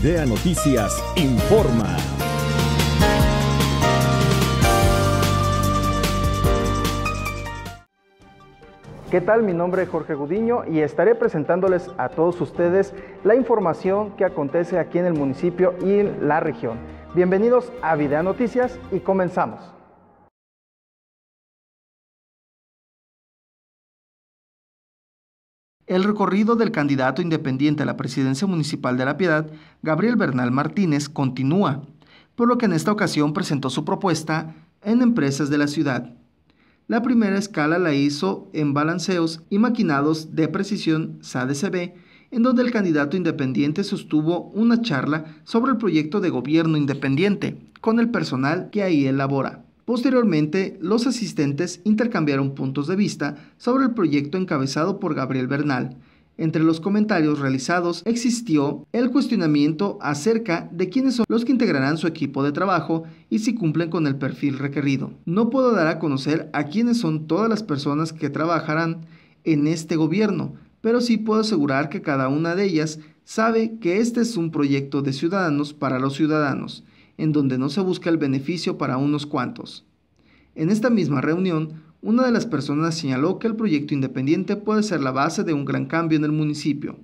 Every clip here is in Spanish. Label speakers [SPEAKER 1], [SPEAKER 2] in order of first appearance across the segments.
[SPEAKER 1] Idea Noticias informa. ¿Qué tal? Mi nombre es Jorge Gudiño y estaré presentándoles a todos ustedes la información que acontece aquí en el municipio y en la región. Bienvenidos a Video Noticias y comenzamos. El recorrido del candidato independiente a la presidencia municipal de La Piedad, Gabriel Bernal Martínez, continúa, por lo que en esta ocasión presentó su propuesta en empresas de la ciudad. La primera escala la hizo en balanceos y maquinados de precisión SADCB, en donde el candidato independiente sostuvo una charla sobre el proyecto de gobierno independiente con el personal que ahí elabora. Posteriormente, los asistentes intercambiaron puntos de vista sobre el proyecto encabezado por Gabriel Bernal. Entre los comentarios realizados existió el cuestionamiento acerca de quiénes son los que integrarán su equipo de trabajo y si cumplen con el perfil requerido. No puedo dar a conocer a quiénes son todas las personas que trabajarán en este gobierno, pero sí puedo asegurar que cada una de ellas sabe que este es un proyecto de ciudadanos para los ciudadanos en donde no se busca el beneficio para unos cuantos. En esta misma reunión, una de las personas señaló que el proyecto independiente puede ser la base de un gran cambio en el municipio.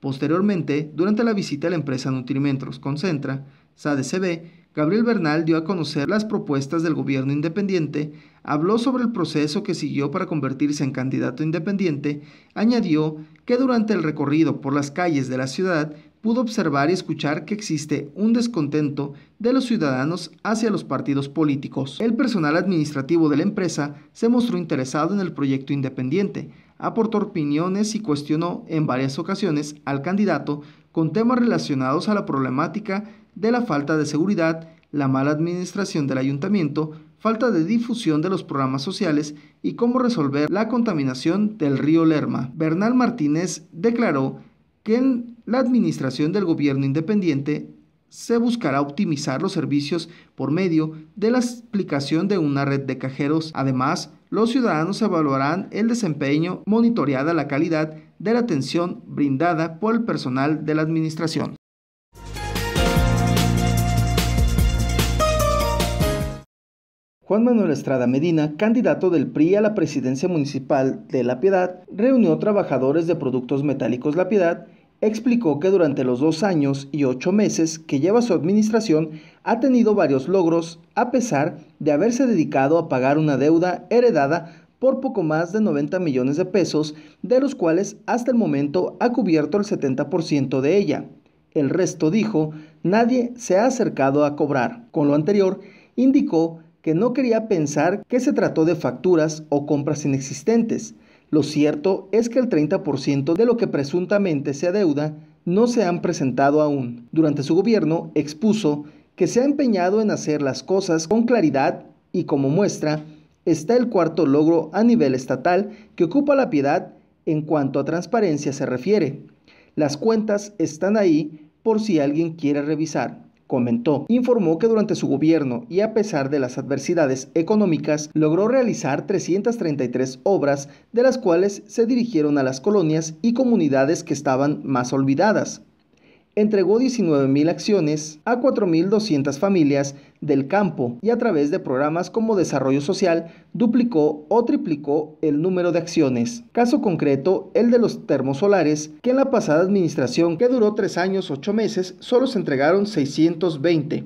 [SPEAKER 1] Posteriormente, durante la visita a la empresa Nutrimentos Concentra, SADCB, Gabriel Bernal dio a conocer las propuestas del gobierno independiente, habló sobre el proceso que siguió para convertirse en candidato independiente, añadió que durante el recorrido por las calles de la ciudad pudo observar y escuchar que existe un descontento de los ciudadanos hacia los partidos políticos. El personal administrativo de la empresa se mostró interesado en el proyecto independiente, aportó opiniones y cuestionó en varias ocasiones al candidato con temas relacionados a la problemática de la falta de seguridad, la mala administración del ayuntamiento, falta de difusión de los programas sociales y cómo resolver la contaminación del río Lerma. Bernal Martínez declaró que en la administración del gobierno independiente se buscará optimizar los servicios por medio de la aplicación de una red de cajeros. Además, los ciudadanos evaluarán el desempeño, monitoreada la calidad de la atención brindada por el personal de la administración. Juan Manuel Estrada Medina, candidato del PRI a la presidencia municipal de La Piedad, reunió trabajadores de productos metálicos La Piedad explicó que durante los dos años y ocho meses que lleva su administración ha tenido varios logros a pesar de haberse dedicado a pagar una deuda heredada por poco más de 90 millones de pesos, de los cuales hasta el momento ha cubierto el 70% de ella. El resto, dijo, nadie se ha acercado a cobrar. Con lo anterior, indicó que no quería pensar que se trató de facturas o compras inexistentes, lo cierto es que el 30% de lo que presuntamente se adeuda no se han presentado aún. Durante su gobierno expuso que se ha empeñado en hacer las cosas con claridad y como muestra está el cuarto logro a nivel estatal que ocupa la piedad en cuanto a transparencia se refiere. Las cuentas están ahí por si alguien quiere revisar comentó, informó que durante su gobierno y a pesar de las adversidades económicas, logró realizar 333 obras, de las cuales se dirigieron a las colonias y comunidades que estaban más olvidadas entregó 19.000 acciones a 4.200 familias del campo y a través de programas como desarrollo social duplicó o triplicó el número de acciones. Caso concreto, el de los termosolares, que en la pasada administración, que duró tres años ocho meses, solo se entregaron 620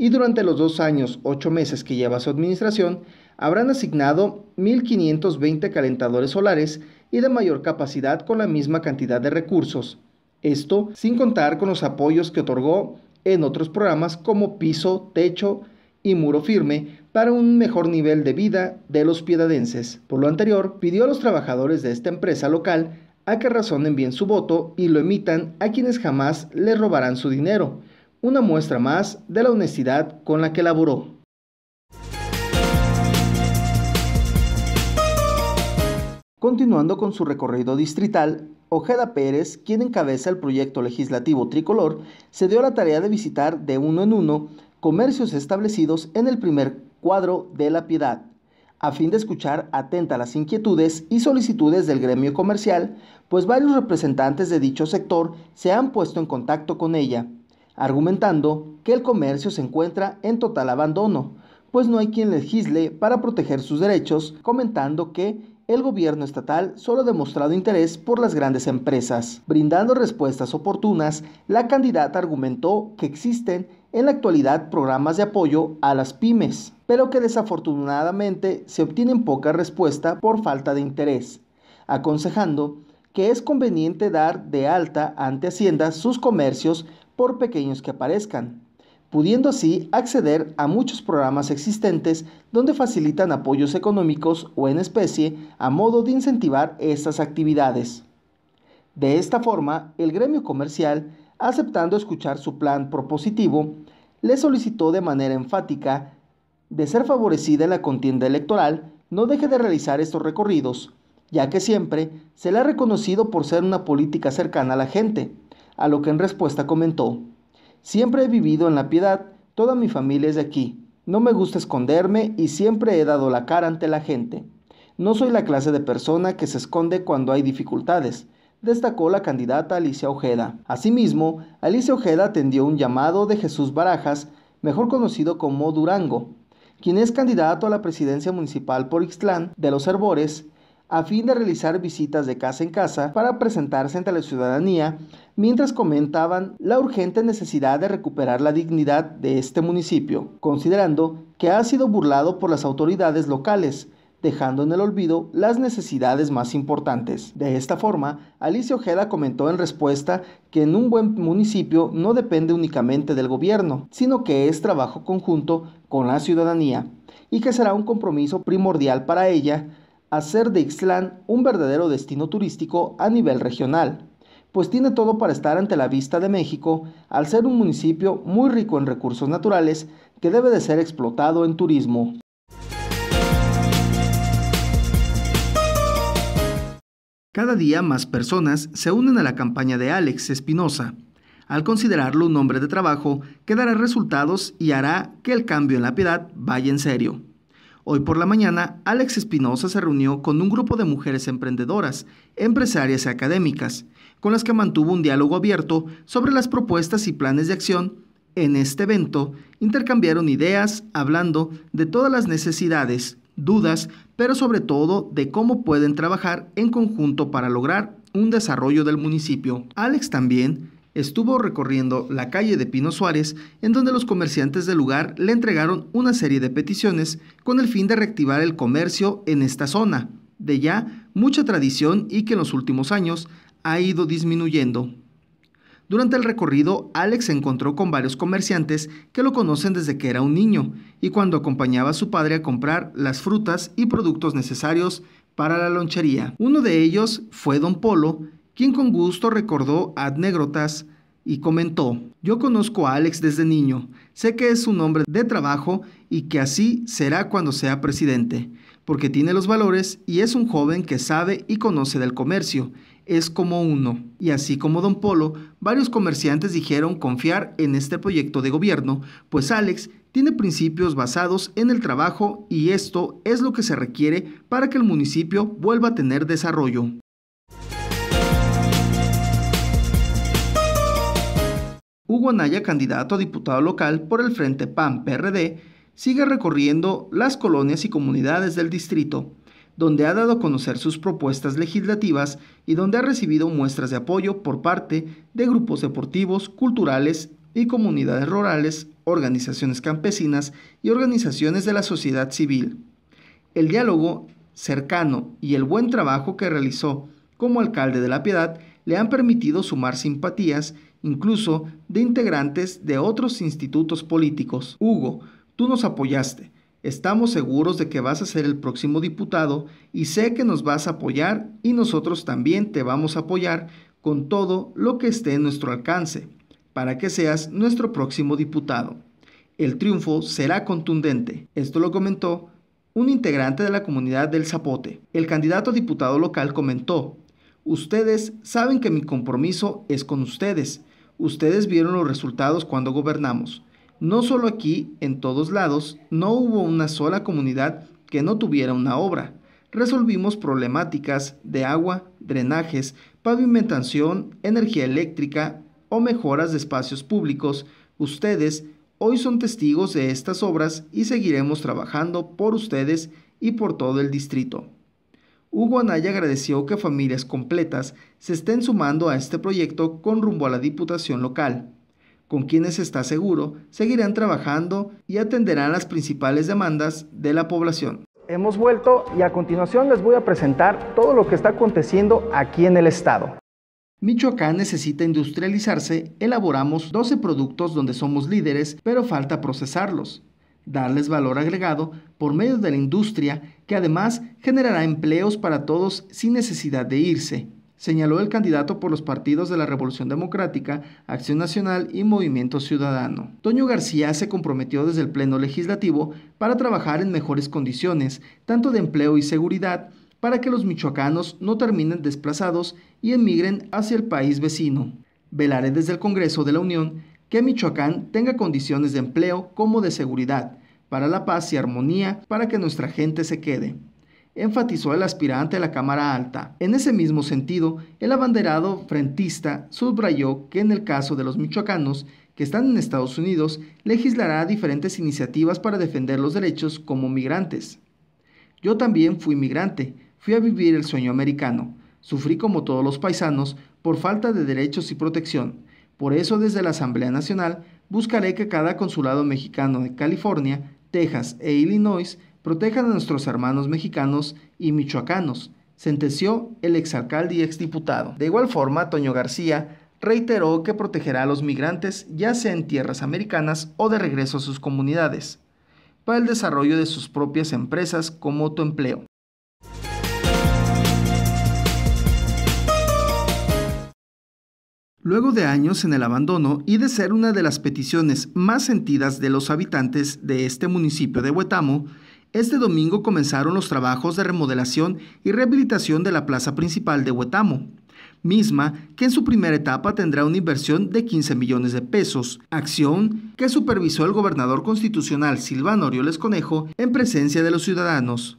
[SPEAKER 1] y durante los dos años ocho meses que lleva su administración, habrán asignado 1.520 calentadores solares y de mayor capacidad con la misma cantidad de recursos esto sin contar con los apoyos que otorgó en otros programas como piso, techo y muro firme para un mejor nivel de vida de los piedadenses. Por lo anterior, pidió a los trabajadores de esta empresa local a que razonen bien su voto y lo emitan a quienes jamás le robarán su dinero. Una muestra más de la honestidad con la que laboró. Continuando con su recorrido distrital, Ojeda Pérez, quien encabeza el proyecto legislativo tricolor, se dio la tarea de visitar de uno en uno comercios establecidos en el primer cuadro de la piedad, a fin de escuchar atenta las inquietudes y solicitudes del gremio comercial, pues varios representantes de dicho sector se han puesto en contacto con ella, argumentando que el comercio se encuentra en total abandono, pues no hay quien legisle para proteger sus derechos, comentando que el gobierno estatal solo ha demostrado interés por las grandes empresas. Brindando respuestas oportunas, la candidata argumentó que existen en la actualidad programas de apoyo a las pymes, pero que desafortunadamente se obtienen poca respuesta por falta de interés, aconsejando que es conveniente dar de alta ante Hacienda sus comercios por pequeños que aparezcan, pudiendo así acceder a muchos programas existentes donde facilitan apoyos económicos o en especie a modo de incentivar estas actividades. De esta forma, el gremio comercial, aceptando escuchar su plan propositivo, le solicitó de manera enfática de ser favorecida en la contienda electoral, no deje de realizar estos recorridos, ya que siempre se le ha reconocido por ser una política cercana a la gente, a lo que en respuesta comentó. Siempre he vivido en la piedad, toda mi familia es de aquí. No me gusta esconderme y siempre he dado la cara ante la gente. No soy la clase de persona que se esconde cuando hay dificultades, destacó la candidata Alicia Ojeda. Asimismo, Alicia Ojeda atendió un llamado de Jesús Barajas, mejor conocido como Durango, quien es candidato a la presidencia municipal por Ixtlán de los Herbores a fin de realizar visitas de casa en casa para presentarse ante la ciudadanía mientras comentaban la urgente necesidad de recuperar la dignidad de este municipio, considerando que ha sido burlado por las autoridades locales, dejando en el olvido las necesidades más importantes. De esta forma, Alicia Ojeda comentó en respuesta que en un buen municipio no depende únicamente del gobierno, sino que es trabajo conjunto con la ciudadanía y que será un compromiso primordial para ella hacer de Ixtlán un verdadero destino turístico a nivel regional, pues tiene todo para estar ante la vista de México al ser un municipio muy rico en recursos naturales que debe de ser explotado en turismo. Cada día más personas se unen a la campaña de Alex Espinosa, al considerarlo un hombre de trabajo que dará resultados y hará que el cambio en la piedad vaya en serio. Hoy por la mañana, Alex Espinosa se reunió con un grupo de mujeres emprendedoras, empresarias y académicas, con las que mantuvo un diálogo abierto sobre las propuestas y planes de acción. En este evento, intercambiaron ideas, hablando de todas las necesidades, dudas, pero sobre todo de cómo pueden trabajar en conjunto para lograr un desarrollo del municipio. Alex también estuvo recorriendo la calle de Pino Suárez, en donde los comerciantes del lugar le entregaron una serie de peticiones con el fin de reactivar el comercio en esta zona, de ya mucha tradición y que en los últimos años ha ido disminuyendo. Durante el recorrido, Alex se encontró con varios comerciantes que lo conocen desde que era un niño y cuando acompañaba a su padre a comprar las frutas y productos necesarios para la lonchería. Uno de ellos fue Don Polo, quien con gusto recordó anécdotas y comentó, yo conozco a Alex desde niño, sé que es un hombre de trabajo y que así será cuando sea presidente, porque tiene los valores y es un joven que sabe y conoce del comercio, es como uno. Y así como Don Polo, varios comerciantes dijeron confiar en este proyecto de gobierno, pues Alex tiene principios basados en el trabajo y esto es lo que se requiere para que el municipio vuelva a tener desarrollo. Hugo Anaya, candidato a diputado local por el Frente PAN-PRD, sigue recorriendo las colonias y comunidades del distrito, donde ha dado a conocer sus propuestas legislativas y donde ha recibido muestras de apoyo por parte de grupos deportivos, culturales y comunidades rurales, organizaciones campesinas y organizaciones de la sociedad civil. El diálogo cercano y el buen trabajo que realizó como alcalde de La Piedad le han permitido sumar simpatías incluso de integrantes de otros institutos políticos. Hugo, tú nos apoyaste. Estamos seguros de que vas a ser el próximo diputado y sé que nos vas a apoyar y nosotros también te vamos a apoyar con todo lo que esté en nuestro alcance para que seas nuestro próximo diputado. El triunfo será contundente. Esto lo comentó un integrante de la comunidad del Zapote. El candidato a diputado local comentó, Ustedes saben que mi compromiso es con ustedes. Ustedes vieron los resultados cuando gobernamos. No solo aquí, en todos lados, no hubo una sola comunidad que no tuviera una obra. Resolvimos problemáticas de agua, drenajes, pavimentación, energía eléctrica o mejoras de espacios públicos. Ustedes hoy son testigos de estas obras y seguiremos trabajando por ustedes y por todo el distrito. Hugo Anaya agradeció que familias completas se estén sumando a este proyecto con rumbo a la Diputación local, con quienes está seguro seguirán trabajando y atenderán las principales demandas de la población. Hemos vuelto y a continuación les voy a presentar todo lo que está aconteciendo aquí en el estado. Michoacán necesita industrializarse, elaboramos 12 productos donde somos líderes, pero falta procesarlos, darles valor agregado por medio de la industria que además generará empleos para todos sin necesidad de irse, señaló el candidato por los partidos de la Revolución Democrática, Acción Nacional y Movimiento Ciudadano. Toño García se comprometió desde el Pleno Legislativo para trabajar en mejores condiciones, tanto de empleo y seguridad, para que los michoacanos no terminen desplazados y emigren hacia el país vecino. Velaré desde el Congreso de la Unión que Michoacán tenga condiciones de empleo como de seguridad, para la paz y armonía para que nuestra gente se quede enfatizó el aspirante a la Cámara Alta. En ese mismo sentido, el abanderado frentista subrayó que en el caso de los michoacanos que están en Estados Unidos, legislará diferentes iniciativas para defender los derechos como migrantes. Yo también fui migrante, fui a vivir el sueño americano, sufrí como todos los paisanos por falta de derechos y protección. Por eso desde la Asamblea Nacional buscaré que cada consulado mexicano de California Texas e Illinois protejan a nuestros hermanos mexicanos y michoacanos, sentenció el exalcalde y exdiputado. De igual forma, Toño García reiteró que protegerá a los migrantes ya sea en tierras americanas o de regreso a sus comunidades, para el desarrollo de sus propias empresas como autoempleo. luego de años en el abandono y de ser una de las peticiones más sentidas de los habitantes de este municipio de Huetamo, este domingo comenzaron los trabajos de remodelación y rehabilitación de la plaza principal de Huetamo, misma que en su primera etapa tendrá una inversión de 15 millones de pesos, acción que supervisó el gobernador constitucional Silvano Orioles Conejo en presencia de los ciudadanos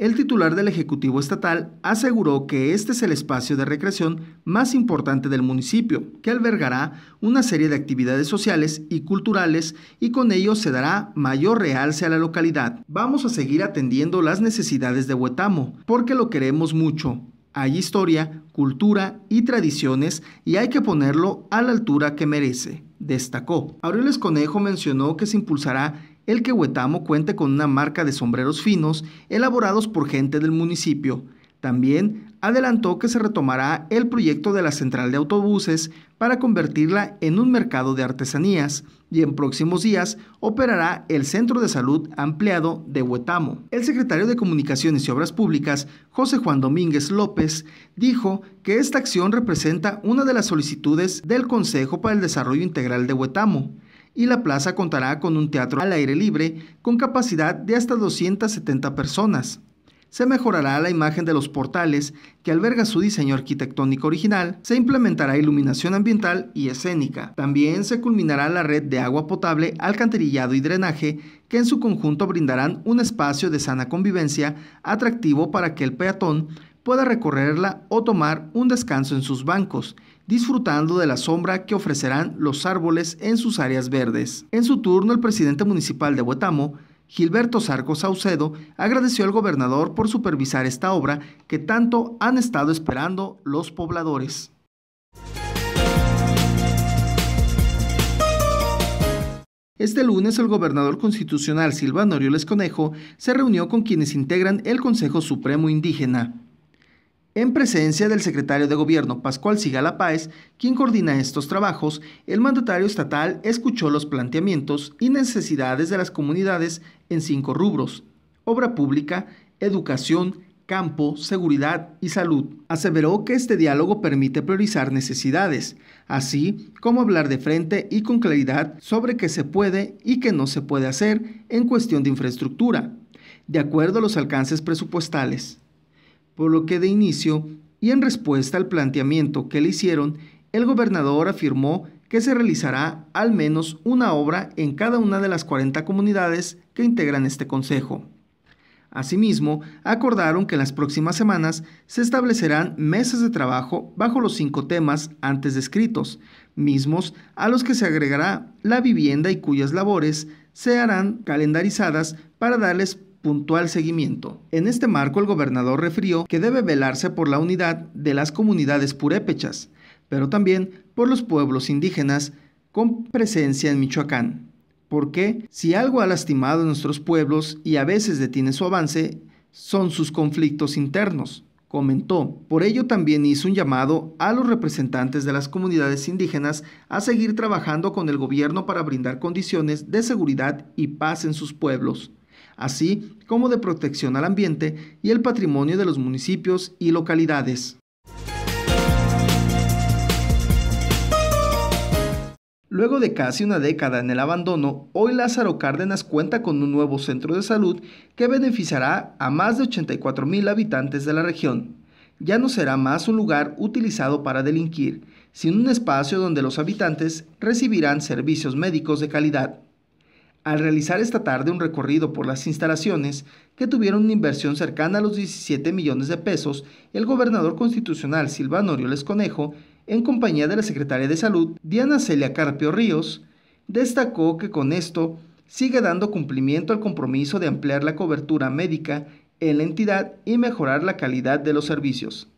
[SPEAKER 1] el titular del Ejecutivo Estatal aseguró que este es el espacio de recreación más importante del municipio, que albergará una serie de actividades sociales y culturales y con ello se dará mayor realce a la localidad. Vamos a seguir atendiendo las necesidades de Huetamo, porque lo queremos mucho. Hay historia, cultura y tradiciones y hay que ponerlo a la altura que merece, destacó. Aureles Conejo mencionó que se impulsará el que Huetamo cuente con una marca de sombreros finos elaborados por gente del municipio. También adelantó que se retomará el proyecto de la central de autobuses para convertirla en un mercado de artesanías y en próximos días operará el Centro de Salud Ampliado de Huetamo. El secretario de Comunicaciones y Obras Públicas, José Juan Domínguez López, dijo que esta acción representa una de las solicitudes del Consejo para el Desarrollo Integral de Huetamo y la plaza contará con un teatro al aire libre con capacidad de hasta 270 personas. Se mejorará la imagen de los portales, que alberga su diseño arquitectónico original, se implementará iluminación ambiental y escénica. También se culminará la red de agua potable, alcantarillado y drenaje, que en su conjunto brindarán un espacio de sana convivencia atractivo para que el peatón pueda recorrerla o tomar un descanso en sus bancos disfrutando de la sombra que ofrecerán los árboles en sus áreas verdes. En su turno, el presidente municipal de Huetamo, Gilberto Sarco Saucedo, agradeció al gobernador por supervisar esta obra que tanto han estado esperando los pobladores. Este lunes el gobernador constitucional Silvano Orioles Conejo se reunió con quienes integran el Consejo Supremo Indígena. En presencia del secretario de Gobierno Pascual Sigala Páez, quien coordina estos trabajos, el mandatario estatal escuchó los planteamientos y necesidades de las comunidades en cinco rubros: obra pública, educación, campo, seguridad y salud. Aseveró que este diálogo permite priorizar necesidades, así como hablar de frente y con claridad sobre qué se puede y qué no se puede hacer en cuestión de infraestructura, de acuerdo a los alcances presupuestales por lo que de inicio y en respuesta al planteamiento que le hicieron, el gobernador afirmó que se realizará al menos una obra en cada una de las 40 comunidades que integran este consejo. Asimismo, acordaron que en las próximas semanas se establecerán meses de trabajo bajo los cinco temas antes descritos, mismos a los que se agregará la vivienda y cuyas labores se harán calendarizadas para darles puntual seguimiento. En este marco, el gobernador refirió que debe velarse por la unidad de las comunidades purépechas, pero también por los pueblos indígenas con presencia en Michoacán. Porque si algo ha lastimado a nuestros pueblos y a veces detiene su avance, son sus conflictos internos, comentó. Por ello también hizo un llamado a los representantes de las comunidades indígenas a seguir trabajando con el gobierno para brindar condiciones de seguridad y paz en sus pueblos así como de protección al ambiente y el patrimonio de los municipios y localidades. Luego de casi una década en el abandono, hoy Lázaro Cárdenas cuenta con un nuevo centro de salud que beneficiará a más de 84 mil habitantes de la región. Ya no será más un lugar utilizado para delinquir, sino un espacio donde los habitantes recibirán servicios médicos de calidad al realizar esta tarde un recorrido por las instalaciones que tuvieron una inversión cercana a los 17 millones de pesos, el gobernador constitucional Silvano Orioles Conejo, en compañía de la secretaria de Salud Diana Celia Carpio Ríos, destacó que con esto sigue dando cumplimiento al compromiso de ampliar la cobertura médica en la entidad y mejorar la calidad de los servicios.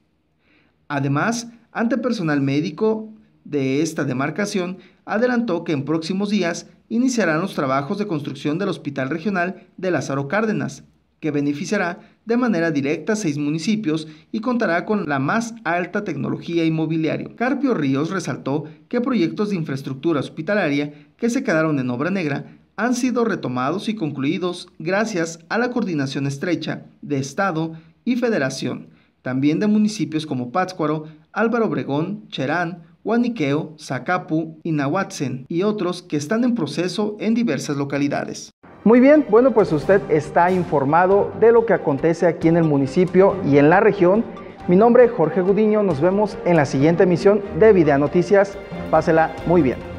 [SPEAKER 1] Además, ante personal médico de esta demarcación, adelantó que en próximos días iniciarán los trabajos de construcción del Hospital Regional de Lázaro Cárdenas, que beneficiará de manera directa a seis municipios y contará con la más alta tecnología inmobiliaria. Carpio Ríos resaltó que proyectos de infraestructura hospitalaria que se quedaron en obra negra han sido retomados y concluidos gracias a la coordinación estrecha de Estado y Federación, también de municipios como Pátzcuaro, Álvaro Obregón, Cherán, Guaniqueo, Zacapu y y otros que están en proceso en diversas localidades. Muy bien, bueno pues usted está informado de lo que acontece aquí en el municipio y en la región. Mi nombre es Jorge Gudiño, nos vemos en la siguiente emisión de Video Noticias. Pásela muy bien.